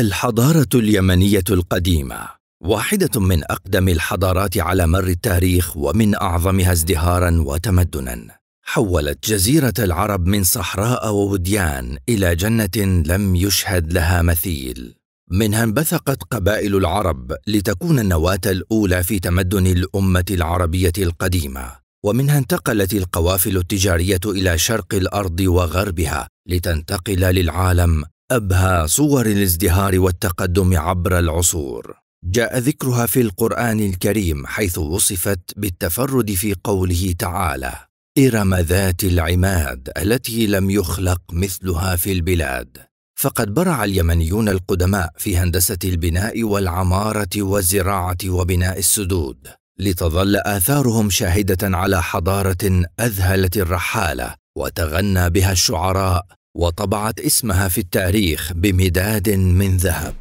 الحضارة اليمنية القديمة واحدة من أقدم الحضارات على مر التاريخ ومن أعظمها ازدهارا وتمدنا. حولت جزيرة العرب من صحراء ووديان إلى جنة لم يشهد لها مثيل. منها انبثقت قبائل العرب لتكون النواة الأولى في تمدن الأمة العربية القديمة. ومنها انتقلت القوافل التجاريه الى شرق الارض وغربها لتنتقل للعالم أبهى صور الازدهار والتقدم عبر العصور جاء ذكرها في القرآن الكريم حيث وصفت بالتفرد في قوله تعالى إرم ذات العماد التي لم يخلق مثلها في البلاد فقد برع اليمنيون القدماء في هندسة البناء والعمارة والزراعة وبناء السدود لتظل آثارهم شاهدة على حضارة أذهلت الرحالة وتغنى بها الشعراء وطبعت اسمها في التاريخ بمداد من ذهب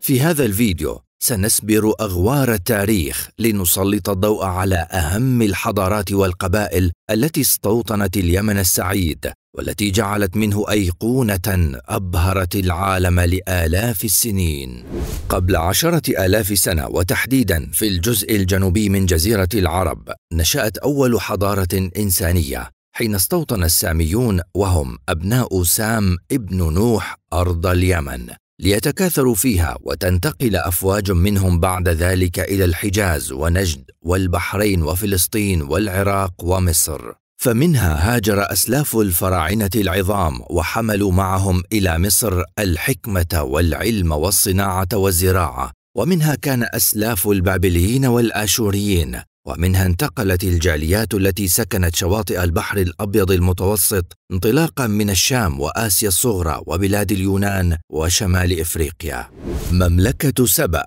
في هذا الفيديو سنسبر اغوار التاريخ لنسلط الضوء على اهم الحضارات والقبائل التي استوطنت اليمن السعيد والتي جعلت منه ايقونه ابهرت العالم لالاف السنين قبل عشره الاف سنه وتحديدا في الجزء الجنوبي من جزيره العرب نشات اول حضاره انسانيه حين استوطن الساميون وهم أبناء سام ابن نوح أرض اليمن ليتكاثروا فيها وتنتقل أفواج منهم بعد ذلك إلى الحجاز ونجد والبحرين وفلسطين والعراق ومصر فمنها هاجر أسلاف الفراعنة العظام وحملوا معهم إلى مصر الحكمة والعلم والصناعة والزراعة ومنها كان أسلاف البابليين والآشوريين ومنها انتقلت الجاليات التي سكنت شواطئ البحر الابيض المتوسط انطلاقا من الشام واسيا الصغرى وبلاد اليونان وشمال افريقيا. مملكه سبأ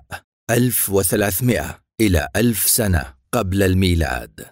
1300 الى 1000 سنه قبل الميلاد.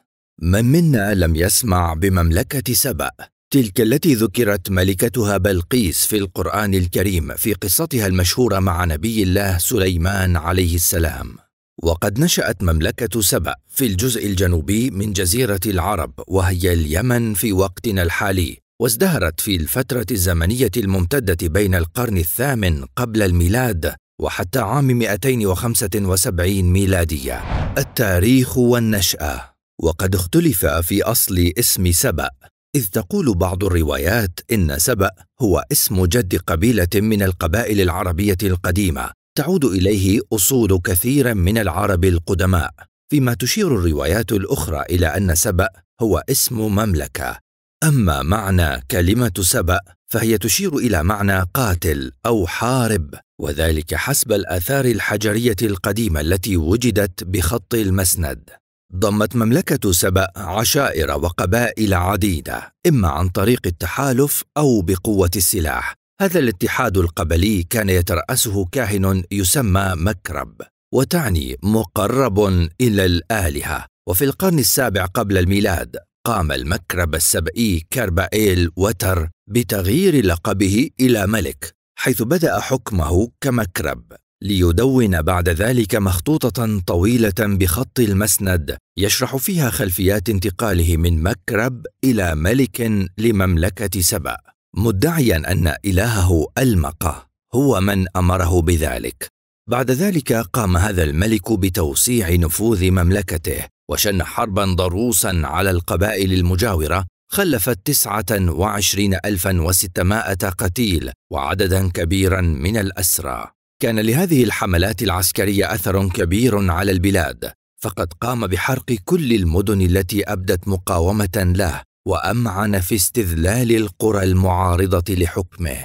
من منا لم يسمع بمملكه سبأ تلك التي ذكرت ملكتها بلقيس في القران الكريم في قصتها المشهوره مع نبي الله سليمان عليه السلام. وقد نشأت مملكة سبأ في الجزء الجنوبي من جزيرة العرب وهي اليمن في وقتنا الحالي وازدهرت في الفترة الزمنية الممتدة بين القرن الثامن قبل الميلاد وحتى عام 275 ميلادية التاريخ والنشأة وقد اختلف في أصل اسم سبأ إذ تقول بعض الروايات إن سبأ هو اسم جد قبيلة من القبائل العربية القديمة تعود إليه أصول كثير من العرب القدماء فيما تشير الروايات الأخرى إلى أن سبأ هو اسم مملكة أما معنى كلمة سبأ فهي تشير إلى معنى قاتل أو حارب وذلك حسب الآثار الحجرية القديمة التي وجدت بخط المسند ضمت مملكة سبأ عشائر وقبائل عديدة إما عن طريق التحالف أو بقوة السلاح هذا الاتحاد القبلي كان يترأسه كاهن يسمى مكرب وتعني مقرب إلى الآلهة وفي القرن السابع قبل الميلاد قام المكرب السبئي كربائيل وتر بتغيير لقبه إلى ملك حيث بدأ حكمه كمكرب ليدون بعد ذلك مخطوطة طويلة بخط المسند يشرح فيها خلفيات انتقاله من مكرب إلى ملك لمملكة سبأ مدعيا أن إلهه ألمق هو من أمره بذلك بعد ذلك قام هذا الملك بتوسيع نفوذ مملكته وشن حربا ضروسا على القبائل المجاورة خلفت تسعة وعشرين ألفا وستمائة قتيل وعددا كبيرا من الأسرى كان لهذه الحملات العسكرية أثر كبير على البلاد فقد قام بحرق كل المدن التي أبدت مقاومة له وامعن في استذلال القرى المعارضه لحكمه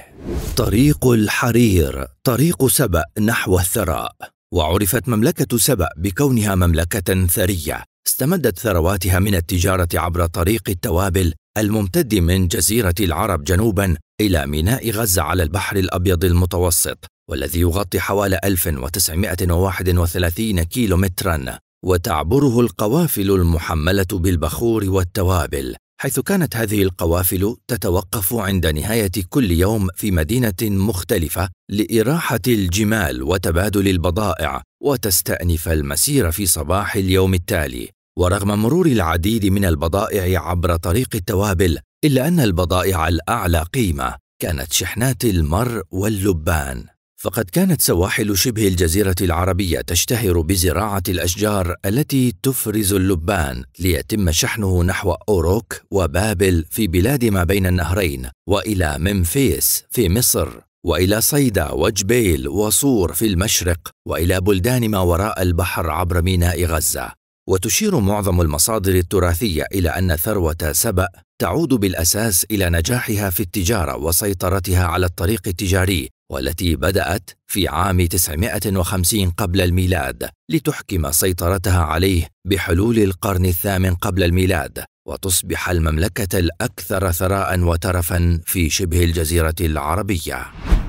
طريق الحرير طريق سبا نحو الثراء وعرفت مملكه سبا بكونها مملكه ثريه استمدت ثرواتها من التجاره عبر طريق التوابل الممتد من جزيره العرب جنوبا الى ميناء غزه على البحر الابيض المتوسط والذي يغطي حوالي 1931 كيلومترا وتعبره القوافل المحمله بالبخور والتوابل حيث كانت هذه القوافل تتوقف عند نهاية كل يوم في مدينة مختلفة لإراحة الجمال وتبادل البضائع وتستأنف المسير في صباح اليوم التالي ورغم مرور العديد من البضائع عبر طريق التوابل إلا أن البضائع الأعلى قيمة كانت شحنات المر واللبان فقد كانت سواحل شبه الجزيرة العربية تشتهر بزراعة الأشجار التي تفرز اللبان ليتم شحنه نحو أوروك وبابل في بلاد ما بين النهرين وإلى ممفيس في مصر وإلى صيدا وجبيل وصور في المشرق وإلى بلدان ما وراء البحر عبر ميناء غزة وتشير معظم المصادر التراثية إلى أن ثروة سبأ تعود بالأساس إلى نجاحها في التجارة وسيطرتها على الطريق التجاري والتي بدأت في عام 950 قبل الميلاد لتحكم سيطرتها عليه بحلول القرن الثامن قبل الميلاد وتصبح المملكة الأكثر ثراء وترفا في شبه الجزيرة العربية.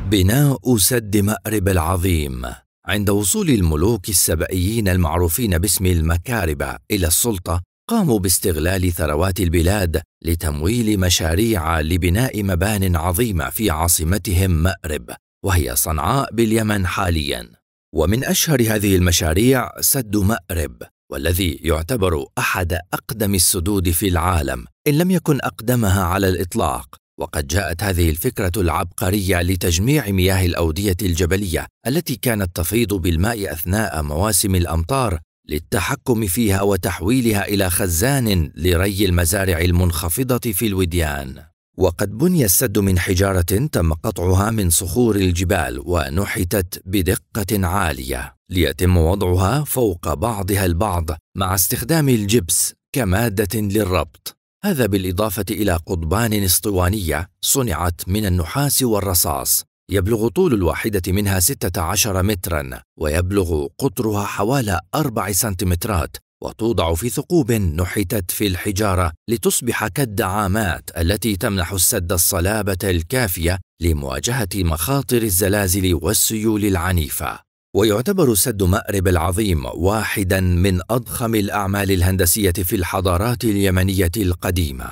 بناء سد مأرب العظيم عند وصول الملوك السبئيين المعروفين باسم المكاربة إلى السلطة قاموا باستغلال ثروات البلاد لتمويل مشاريع لبناء مبان عظيمه في عاصمتهم مأرب وهي صنعاء باليمن حاليا ومن أشهر هذه المشاريع سد مأرب والذي يعتبر أحد أقدم السدود في العالم إن لم يكن أقدمها على الإطلاق وقد جاءت هذه الفكرة العبقرية لتجميع مياه الأودية الجبلية التي كانت تفيض بالماء أثناء مواسم الأمطار للتحكم فيها وتحويلها إلى خزان لري المزارع المنخفضة في الوديان وقد بني السد من حجارة تم قطعها من صخور الجبال ونحتت بدقة عالية ليتم وضعها فوق بعضها البعض مع استخدام الجبس كمادة للربط هذا بالإضافة إلى قضبان اسطوانية صنعت من النحاس والرصاص يبلغ طول الواحدة منها 16 متراً ويبلغ قطرها حوالي 4 سنتيمترات وتوضع في ثقوب نحتت في الحجاره لتصبح كالدعامات التي تمنح السد الصلابه الكافيه لمواجهه مخاطر الزلازل والسيول العنيفه ويعتبر سد مأرب العظيم واحدا من اضخم الاعمال الهندسيه في الحضارات اليمنيه القديمه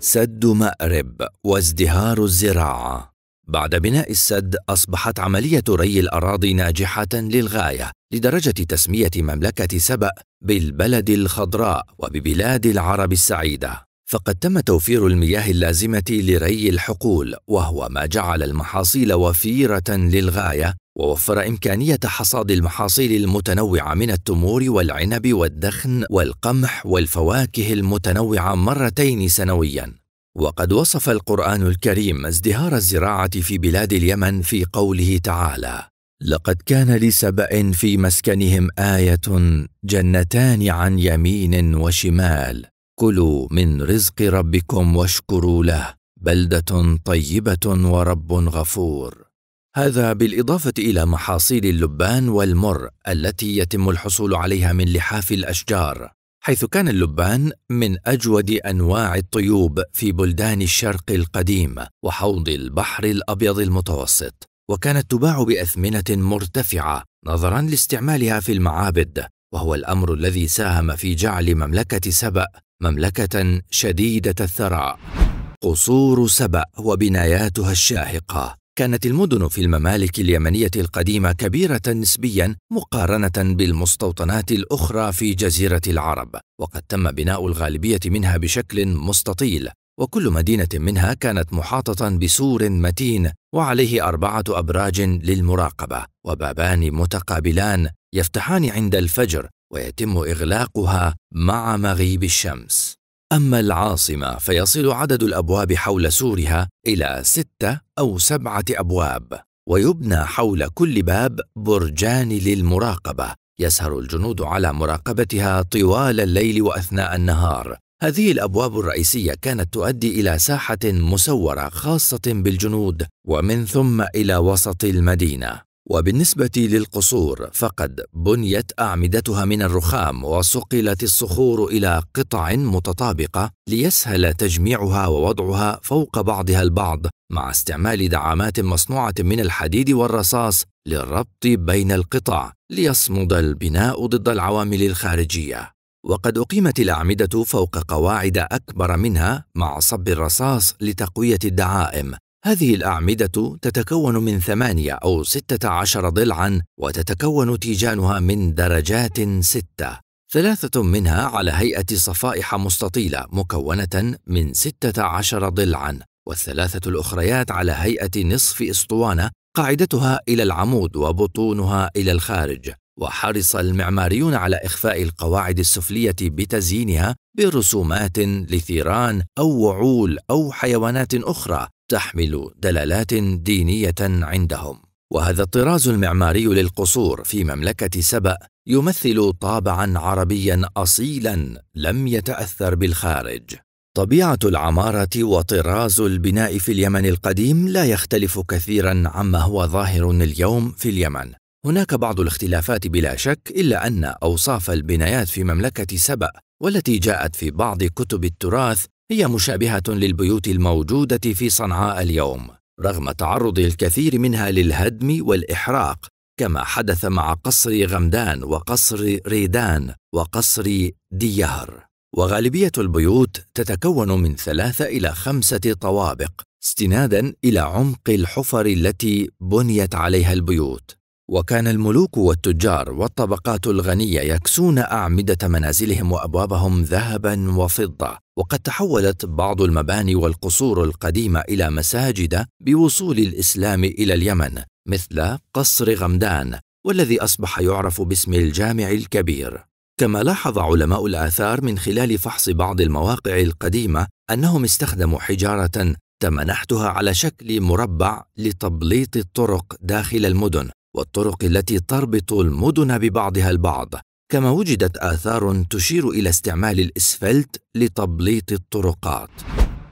سد مأرب وازدهار الزراعه بعد بناء السد أصبحت عملية ري الأراضي ناجحة للغاية لدرجة تسمية مملكة سبأ بالبلد الخضراء وببلاد العرب السعيدة فقد تم توفير المياه اللازمة لري الحقول وهو ما جعل المحاصيل وفيرة للغاية ووفر إمكانية حصاد المحاصيل المتنوعة من التمور والعنب والدخن والقمح والفواكه المتنوعة مرتين سنوياً وقد وصف القرآن الكريم ازدهار الزراعة في بلاد اليمن في قوله تعالى: لقد كان لسبأ في مسكنهم آية جنتان عن يمين وشمال كلوا من رزق ربكم واشكروا له بلدة طيبة ورب غفور. هذا بالإضافة إلى محاصيل اللبان والمر التي يتم الحصول عليها من لحاف الأشجار، حيث كان اللبان من اجود انواع الطيوب في بلدان الشرق القديم وحوض البحر الابيض المتوسط وكانت تباع باثمنه مرتفعه نظرا لاستعمالها في المعابد وهو الامر الذي ساهم في جعل مملكه سبأ مملكه شديده الثراء قصور سبأ وبناياتها الشاهقه كانت المدن في الممالك اليمنية القديمة كبيرة نسبيا مقارنة بالمستوطنات الأخرى في جزيرة العرب، وقد تم بناء الغالبية منها بشكل مستطيل، وكل مدينة منها كانت محاطة بسور متين وعليه أربعة أبراج للمراقبة، وبابان متقابلان يفتحان عند الفجر ويتم إغلاقها مع مغيب الشمس. أما العاصمة فيصل عدد الأبواب حول سورها إلى ستة أو سبعة أبواب ويبنى حول كل باب برجان للمراقبة يسهر الجنود على مراقبتها طوال الليل وأثناء النهار هذه الابواب الرئيسيه كانت تؤدي الى ساحه مسوره خاصه بالجنود ومن ثم الى وسط المدينه وبالنسبة للقصور فقد بنيت أعمدتها من الرخام وصقلت الصخور إلى قطع متطابقة ليسهل تجميعها ووضعها فوق بعضها البعض مع استعمال دعامات مصنوعة من الحديد والرصاص للربط بين القطع ليصمد البناء ضد العوامل الخارجية وقد أقيمت الأعمدة فوق قواعد أكبر منها مع صب الرصاص لتقوية الدعائم هذه الأعمدة تتكون من ثمانية أو ستة عشر ضلعًا وتتكون تيجانها من درجات ستة ثلاثة منها على هيئة صفائح مستطيلة مكونة من ستة عشر ضلعًا والثلاثة الأخريات على هيئة نصف أسطوانة قاعدتها إلى العمود وبطونها إلى الخارج وحرص المعماريون على إخفاء القواعد السفلية بتزيينها برسومات لثيران أو وعول أو حيوانات أخرى تحمل دلالات دينية عندهم وهذا الطراز المعماري للقصور في مملكة سبأ يمثل طابعا عربيا أصيلا لم يتأثر بالخارج طبيعة العمارة وطراز البناء في اليمن القديم لا يختلف كثيرا عما هو ظاهر اليوم في اليمن هناك بعض الاختلافات بلا شك إلا أن أوصاف البنايات في مملكة سبأ والتي جاءت في بعض كتب التراث هي مشابهة للبيوت الموجودة في صنعاء اليوم، رغم تعرض الكثير منها للهدم والإحراق، كما حدث مع قصر غمدان وقصر ريدان وقصر ديهر. وغالبية البيوت تتكون من ثلاثة إلى خمسة طوابق، استنادا إلى عمق الحفر التي بنيت عليها البيوت. وكان الملوك والتجار والطبقات الغنية يكسون أعمدة منازلهم وأبوابهم ذهبا وفضة، وقد تحولت بعض المباني والقصور القديمة إلى مساجد بوصول الإسلام إلى اليمن مثل قصر غمدان والذي أصبح يعرف باسم الجامع الكبير كما لاحظ علماء الآثار من خلال فحص بعض المواقع القديمة أنهم استخدموا حجارة تمنحتها على شكل مربع لتبليط الطرق داخل المدن والطرق التي تربط المدن ببعضها البعض كما وجدت آثار تشير إلى استعمال الإسفلت لتبليط الطرقات.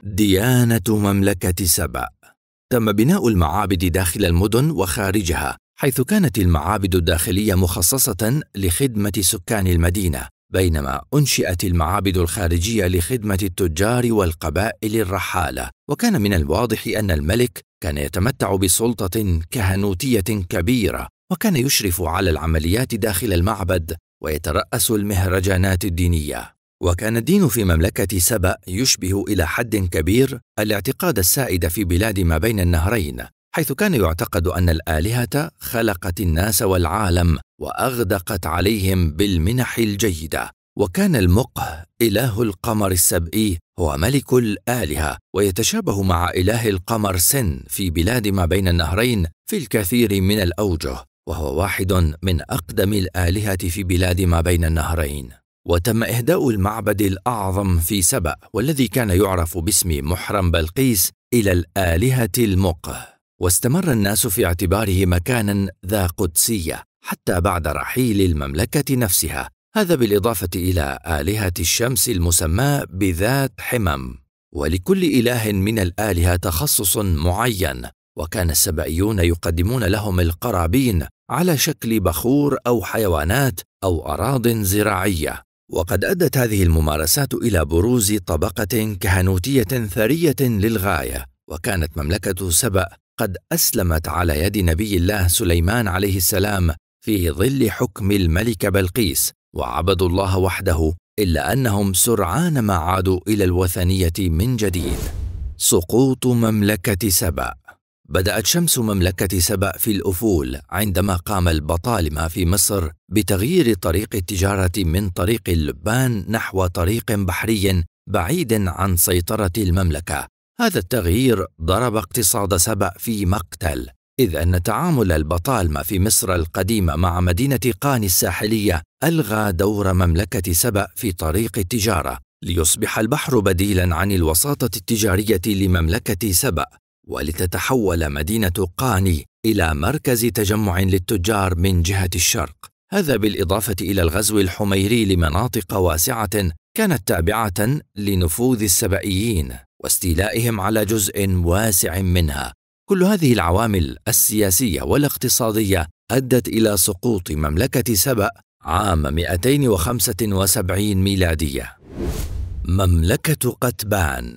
ديانة مملكة سبأ تم بناء المعابد داخل المدن وخارجها، حيث كانت المعابد الداخلية مخصصة لخدمة سكان المدينة، بينما أنشئت المعابد الخارجية لخدمة التجار والقبائل الرحالة، وكان من الواضح أن الملك كان يتمتع بسلطة كهنوتية كبيرة، وكان يشرف على العمليات داخل المعبد ويترأس المهرجانات الدينية وكان الدين في مملكة سبأ يشبه إلى حد كبير الاعتقاد السائد في بلاد ما بين النهرين حيث كان يعتقد أن الآلهة خلقت الناس والعالم وأغدقت عليهم بالمنح الجيدة وكان المقه إله القمر السبئي هو ملك الآلهة ويتشابه مع إله القمر سن في بلاد ما بين النهرين في الكثير من الأوجه وهو واحد من أقدم الآلهة في بلاد ما بين النهرين وتم إهداء المعبد الأعظم في سبأ والذي كان يعرف باسم محرم بلقيس إلى الآلهة المقه واستمر الناس في اعتباره مكانا ذا قدسية حتى بعد رحيل المملكة نفسها هذا بالإضافة إلى آلهة الشمس المسماة بذات حمم ولكل إله من الآلهة تخصص معين وكان السبائيون يقدمون لهم القرابين على شكل بخور أو حيوانات أو أراضٍ زراعية، وقد أدت هذه الممارسات إلى بروز طبقة كهنوتية ثرية للغاية، وكانت مملكة سبأ قد أسلمت على يد نبي الله سليمان عليه السلام في ظل حكم الملك بلقيس، وعبدوا الله وحده إلا أنهم سرعان ما عادوا إلى الوثنية من جديد. سقوط مملكة سبأ بدأت شمس مملكة سبأ في الأفول عندما قام البطالمة في مصر بتغيير طريق التجارة من طريق اللبان نحو طريق بحري بعيد عن سيطرة المملكة. هذا التغيير ضرب اقتصاد سبأ في مقتل، إذ أن تعامل البطالمة في مصر القديمة مع مدينة قان الساحلية ألغى دور مملكة سبأ في طريق التجارة، ليصبح البحر بديلا عن الوساطة التجارية لمملكة سبأ ولتتحول مدينة قاني إلى مركز تجمع للتجار من جهة الشرق هذا بالإضافة إلى الغزو الحميري لمناطق واسعة كانت تابعة لنفوذ السبئيين واستيلائهم على جزء واسع منها كل هذه العوامل السياسية والاقتصادية أدت إلى سقوط مملكة سبأ عام 275 ميلادية مملكة قتبان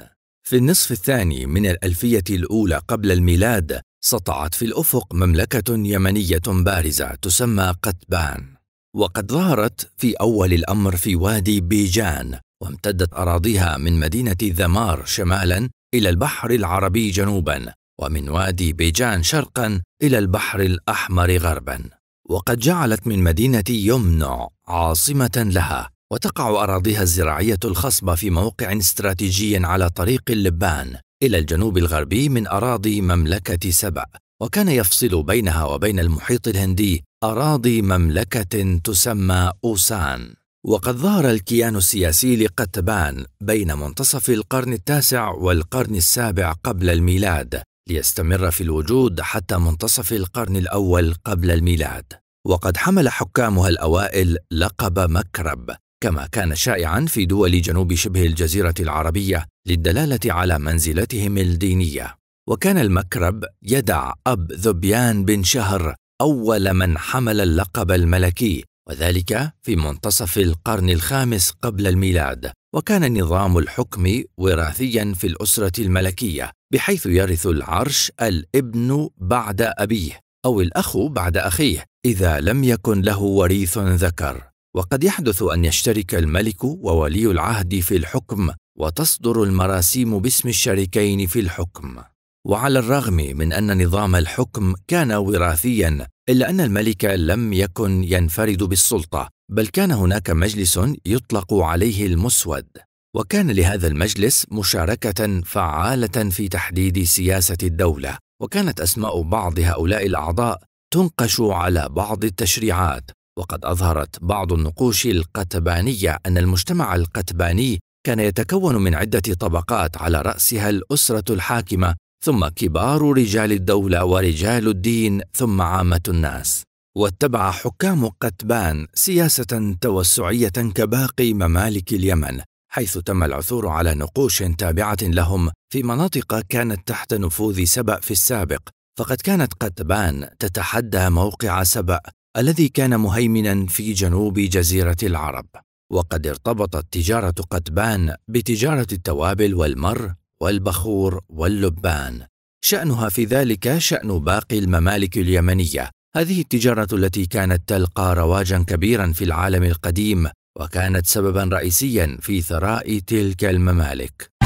في النصف الثاني من الألفية الأولى قبل الميلاد سطعت في الأفق مملكة يمنية بارزة تسمى قتبان وقد ظهرت في أول الأمر في وادي بيجان وامتدت أراضيها من مدينة ذمار شمالا إلى البحر العربي جنوبا ومن وادي بيجان شرقا إلى البحر الأحمر غربا وقد جعلت من مدينة يمنع عاصمة لها وتقع أراضيها الزراعية الخصبة في موقع استراتيجي على طريق اللبان إلى الجنوب الغربي من أراضي مملكة سبأ وكان يفصل بينها وبين المحيط الهندي أراضي مملكة تسمى أوسان وقد ظهر الكيان السياسي لقتبان بين منتصف القرن التاسع والقرن السابع قبل الميلاد ليستمر في الوجود حتى منتصف القرن الأول قبل الميلاد وقد حمل حكامها الأوائل لقب مكرب كما كان شائعا في دول جنوب شبه الجزيرة العربية للدلالة على منزلتهم الدينية وكان المكرب يدع أب ذبيان بن شهر أول من حمل اللقب الملكي وذلك في منتصف القرن الخامس قبل الميلاد وكان نظام الحكم وراثيا في الأسرة الملكية بحيث يرث العرش الابن بعد أبيه أو الأخ بعد أخيه إذا لم يكن له وريث ذكر وقد يحدث أن يشترك الملك وولي العهد في الحكم وتصدر المراسيم باسم الشريكين في الحكم وعلى الرغم من أن نظام الحكم كان وراثيا إلا أن الملك لم يكن ينفرد بالسلطة بل كان هناك مجلس يطلق عليه المسود وكان لهذا المجلس مشاركة فعالة في تحديد سياسة الدولة وكانت أسماء بعض هؤلاء الأعضاء تنقش على بعض التشريعات وقد أظهرت بعض النقوش القتبانية أن المجتمع القتباني كان يتكون من عدة طبقات على رأسها الأسرة الحاكمة ثم كبار رجال الدولة ورجال الدين ثم عامة الناس واتبع حكام قتبان سياسة توسعية كباقي ممالك اليمن حيث تم العثور على نقوش تابعة لهم في مناطق كانت تحت نفوذ سبأ في السابق فقد كانت قتبان تتحدى موقع سبأ الذي كان مهيمنا في جنوب جزيرة العرب وقد ارتبطت تجارة قتبان بتجارة التوابل والمر والبخور واللبان شأنها في ذلك شأن باقي الممالك اليمنية هذه التجارة التي كانت تلقى رواجا كبيرا في العالم القديم وكانت سببا رئيسيا في ثراء تلك الممالك